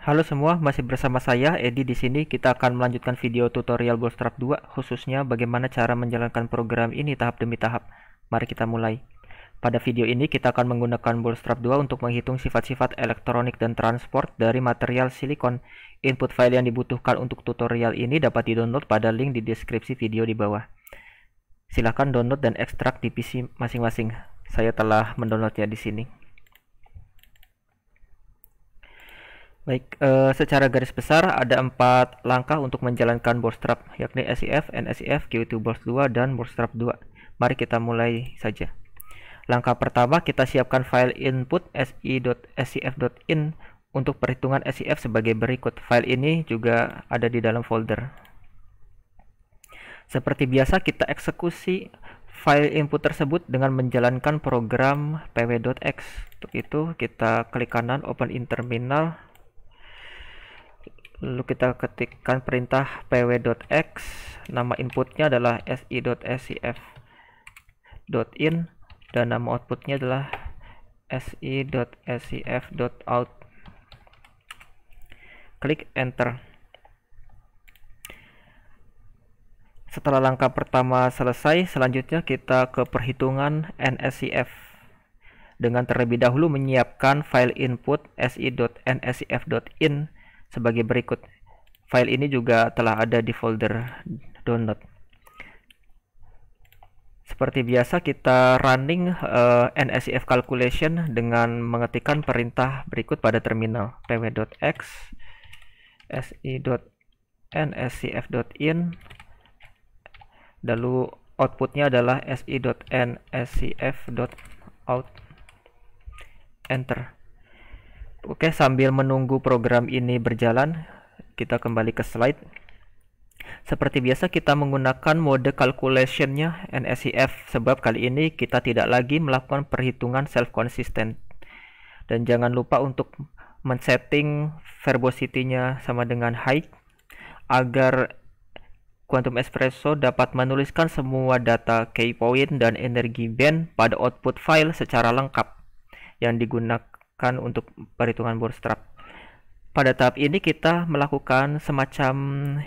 Halo semua, masih bersama saya Edi di sini. Kita akan melanjutkan video tutorial Bootstrap 2 khususnya bagaimana cara menjalankan program ini tahap demi tahap. Mari kita mulai. Pada video ini kita akan menggunakan Bootstrap 2 untuk menghitung sifat-sifat elektronik dan transport dari material silikon. Input file yang dibutuhkan untuk tutorial ini dapat di-download pada link di deskripsi video di bawah. Silahkan download dan ekstrak di PC masing-masing. Saya telah mendownloadnya di sini. Baik, uh, secara garis besar ada empat langkah untuk menjalankan bootstrap, yakni SIF, NSIF, Q2 Boost 2, dan bootstrap 2. Mari kita mulai saja. Langkah pertama, kita siapkan file input si.scf.in untuk perhitungan SIF sebagai berikut. File ini juga ada di dalam folder. Seperti biasa, kita eksekusi file input tersebut dengan menjalankan program pw.x. Untuk itu, kita klik kanan, open in terminal, lalu kita ketikkan perintah pw.x nama inputnya adalah si.scf.in dan nama outputnya adalah si.scf.out klik enter setelah langkah pertama selesai selanjutnya kita ke perhitungan NSCF dengan terlebih dahulu menyiapkan file input si.nscf.in sebagai berikut. File ini juga telah ada di folder download. Seperti biasa kita running uh, eh, NSCF calculation dengan mengetikkan perintah berikut pada terminal pw.x si.nscf.in lalu outputnya adalah si.nscf.out enter Oke, sambil menunggu program ini berjalan, kita kembali ke slide. Seperti biasa kita menggunakan mode calculation-nya NSCF sebab kali ini kita tidak lagi melakukan perhitungan self consistent. Dan jangan lupa untuk men-setting verbosity-nya sama dengan high agar Quantum Espresso dapat menuliskan semua data key point dan energi band pada output file secara lengkap yang digunakan digunakan untuk perhitungan bootstrap. Pada tahap ini kita melakukan semacam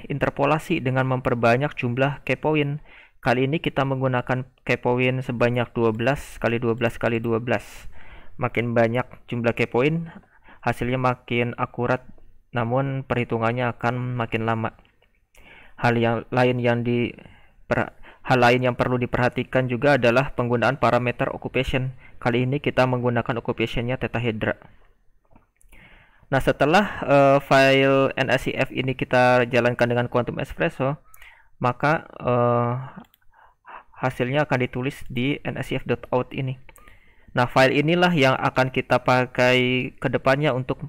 interpolasi dengan memperbanyak jumlah kepoin. Kali ini kita menggunakan kepoin sebanyak 12 kali 12 kali 12. Makin banyak jumlah kepoin, hasilnya makin akurat namun perhitungannya akan makin lama. Hal yang lain yang di hal lain yang perlu diperhatikan juga adalah penggunaan parameter occupation Kali ini kita menggunakan occupationnya tetahedra. Nah, setelah uh, file NSCF ini kita jalankan dengan Quantum Espresso, maka uh, hasilnya akan ditulis di nscf.out ini. Nah, file inilah yang akan kita pakai kedepannya untuk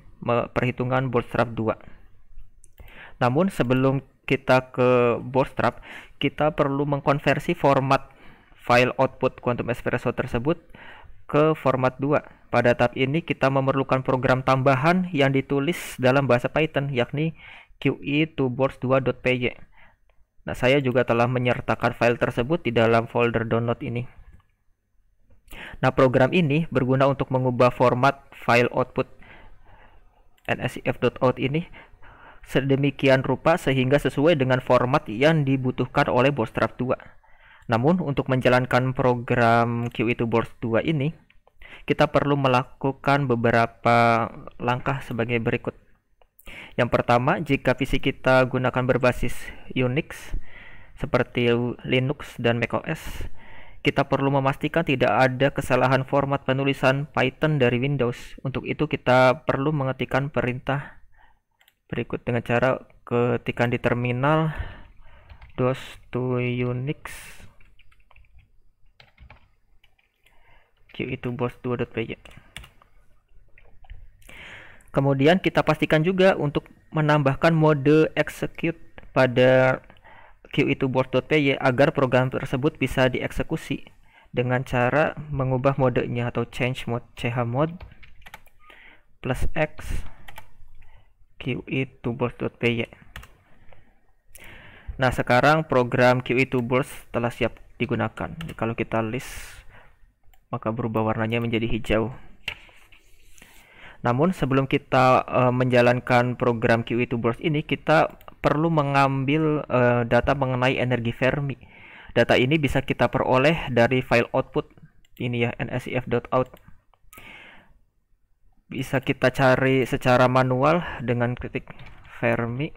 perhitungan bootstrap 2. Namun sebelum kita ke bootstrap, kita perlu mengkonversi format file output Quantum Espresso tersebut ke format 2. Pada tahap ini kita memerlukan program tambahan yang ditulis dalam bahasa Python yakni QE boards 2 Nah, saya juga telah menyertakan file tersebut di dalam folder download ini. Nah, program ini berguna untuk mengubah format file output nsif.out ini sedemikian rupa sehingga sesuai dengan format yang dibutuhkan oleh Bootstrap 2. Namun untuk menjalankan program Q itu e 2 ini, kita perlu melakukan beberapa langkah sebagai berikut. Yang pertama, jika PC kita gunakan berbasis Unix seperti Linux dan macOS, kita perlu memastikan tidak ada kesalahan format penulisan Python dari Windows. Untuk itu kita perlu mengetikkan perintah berikut dengan cara ketikan di terminal dos to unix Q itu 2py Kemudian kita pastikan juga untuk menambahkan mode execute pada Q itu agar program tersebut bisa dieksekusi dengan cara mengubah modenya atau change mode ch mode plus x QE board.py. Nah, sekarang program QE board telah siap digunakan. Kalau kita list maka berubah warnanya menjadi hijau. Namun sebelum kita uh, menjalankan program QE 2 burst ini, kita perlu mengambil uh, data mengenai energi Fermi. Data ini bisa kita peroleh dari file output ini ya NSF.out. Bisa kita cari secara manual dengan ketik Fermi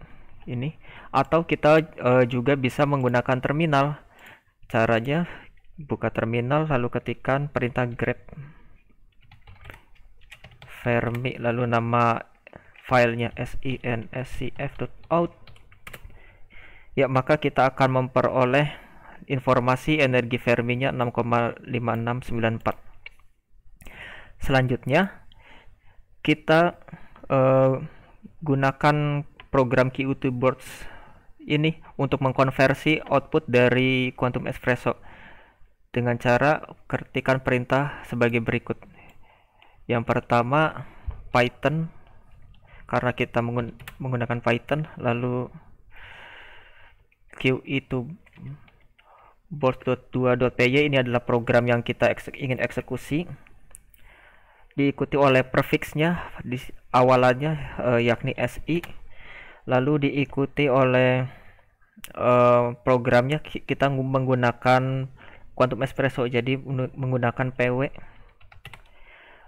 ini atau kita uh, juga bisa menggunakan terminal. Caranya buka terminal lalu ketikkan perintah grep Fermi lalu nama filenya sinscf.out ya maka kita akan memperoleh informasi energi Ferminya 6,5694 selanjutnya kita uh, gunakan program QT Boards ini untuk mengkonversi output dari Quantum Espresso dengan cara ketikan perintah sebagai berikut. Yang pertama Python karena kita menggunakan Python lalu q itu board.2.py ini adalah program yang kita ekse ingin eksekusi diikuti oleh prefixnya di awalannya e, yakni si lalu diikuti oleh e, programnya kita menggunakan Quantum Espresso jadi menggunakan PW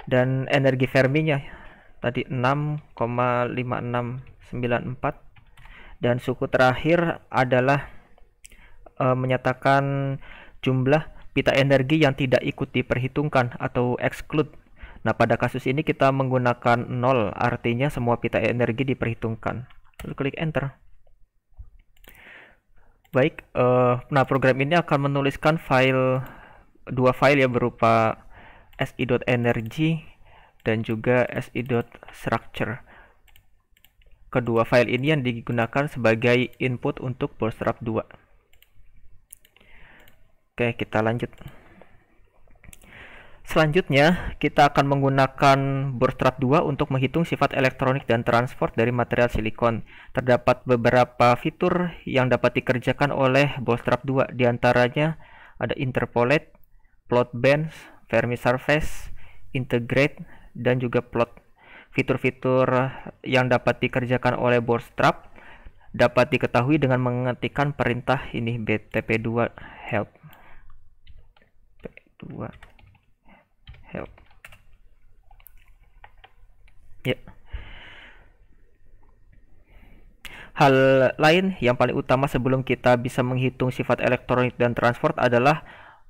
dan energi Ferminya tadi 6,5694 dan suku terakhir adalah e, menyatakan jumlah pita energi yang tidak ikut diperhitungkan atau exclude Nah, pada kasus ini kita menggunakan 0, artinya semua pita energi diperhitungkan. Lalu klik enter. Baik, uh, nah program ini akan menuliskan file dua file ya berupa si.energy dan juga si.structure. Kedua file ini yang digunakan sebagai input untuk bootstrap 2. Oke, kita lanjut. Selanjutnya, kita akan menggunakan strap 2 untuk menghitung sifat elektronik dan transport dari material silikon. Terdapat beberapa fitur yang dapat dikerjakan oleh strap 2, diantaranya ada interpolate, plot bands, Fermi surface, integrate, dan juga plot. Fitur-fitur yang dapat dikerjakan oleh strap dapat diketahui dengan mengetikkan perintah ini btp2 help help ya hal lain yang paling utama sebelum kita bisa menghitung sifat elektronik dan transport adalah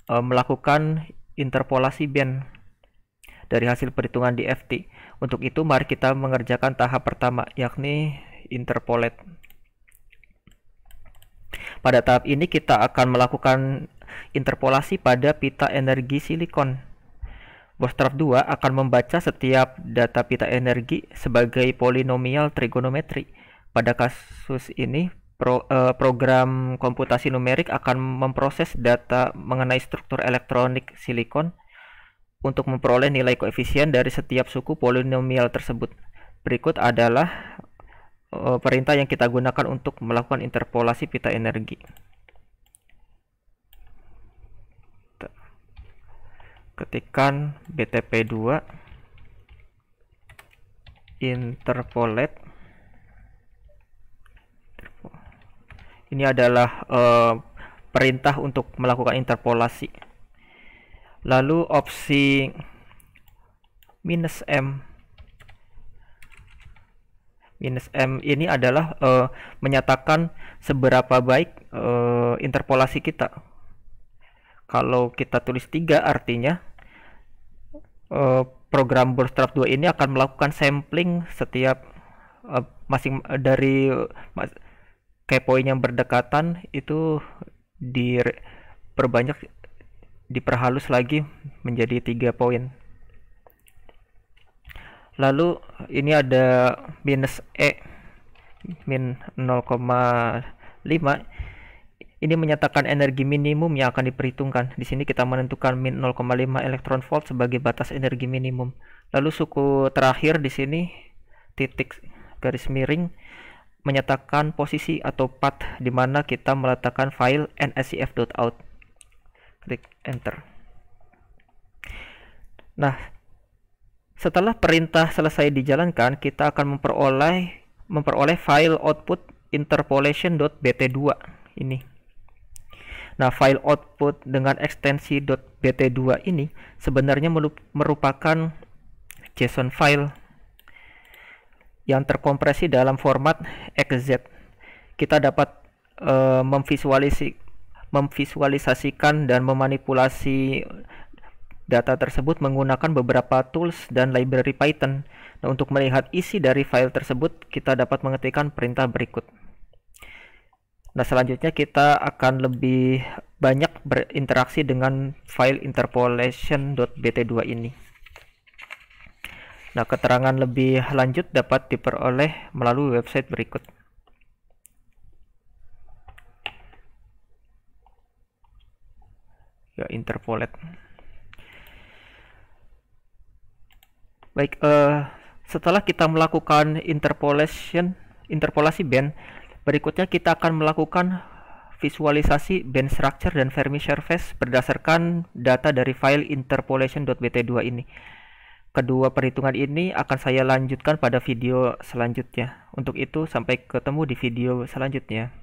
e, melakukan interpolasi band dari hasil perhitungan di FT untuk itu mari kita mengerjakan tahap pertama yakni interpolate pada tahap ini kita akan melakukan interpolasi pada pita energi silikon Bostrap 2 akan membaca setiap data pita energi sebagai polinomial trigonometri. Pada kasus ini, pro, eh, program komputasi numerik akan memproses data mengenai struktur elektronik silikon untuk memperoleh nilai koefisien dari setiap suku polinomial tersebut. Berikut adalah eh, perintah yang kita gunakan untuk melakukan interpolasi pita energi. ketikan btp2 interpolate ini adalah uh, perintah untuk melakukan interpolasi lalu opsi minus m minus m ini adalah uh, menyatakan seberapa baik uh, interpolasi kita kalau kita tulis tiga artinya Eh, program Bootstrap 2 ini akan melakukan sampling setiap uh, masing eh, dari mas, poin yang berdekatan itu diperbanyak diperhalus lagi menjadi tiga poin. Lalu ini ada minus e min 0,5 ini menyatakan energi minimum yang akan diperhitungkan. Di sini kita menentukan min 0,5 elektron volt sebagai batas energi minimum. Lalu suku terakhir di sini titik garis miring menyatakan posisi atau path di mana kita meletakkan file nscf.out. Klik enter. Nah, setelah perintah selesai dijalankan, kita akan memperoleh memperoleh file output interpolation.bt2 ini. Nah, file output dengan ekstensi .bt2 ini sebenarnya merupakan JSON file yang terkompresi dalam format XZ. Kita dapat uh, memvisualisasikan dan memanipulasi data tersebut menggunakan beberapa tools dan library Python. Nah, untuk melihat isi dari file tersebut, kita dapat mengetikkan perintah berikut. Nah, selanjutnya kita akan lebih banyak berinteraksi dengan file interpolation.bt2 ini. Nah, keterangan lebih lanjut dapat diperoleh melalui website berikut. Ya, interpolate. Baik, uh, setelah kita melakukan interpolation, interpolasi band, Berikutnya kita akan melakukan visualisasi band structure dan Fermi surface berdasarkan data dari file interpolation.bt2 ini. Kedua perhitungan ini akan saya lanjutkan pada video selanjutnya. Untuk itu sampai ketemu di video selanjutnya.